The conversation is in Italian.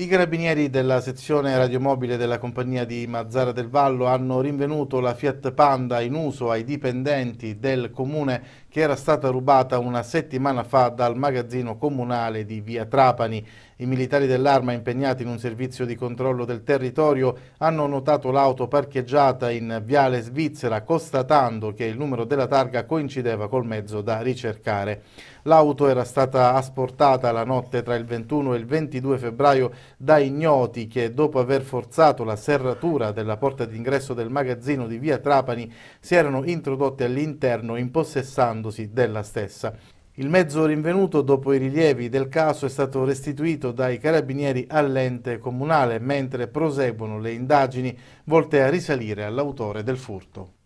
I carabinieri della sezione radiomobile della compagnia di Mazzara del Vallo hanno rinvenuto la Fiat Panda in uso ai dipendenti del comune che era stata rubata una settimana fa dal magazzino comunale di Via Trapani. I militari dell'arma impegnati in un servizio di controllo del territorio hanno notato l'auto parcheggiata in Viale Svizzera constatando che il numero della targa coincideva col mezzo da ricercare. L'auto era stata asportata la notte tra il 21 e il 22 febbraio da ignoti che dopo aver forzato la serratura della porta d'ingresso del magazzino di via Trapani si erano introdotti all'interno impossessandosi della stessa. Il mezzo rinvenuto dopo i rilievi del caso è stato restituito dai carabinieri all'ente comunale mentre proseguono le indagini volte a risalire all'autore del furto.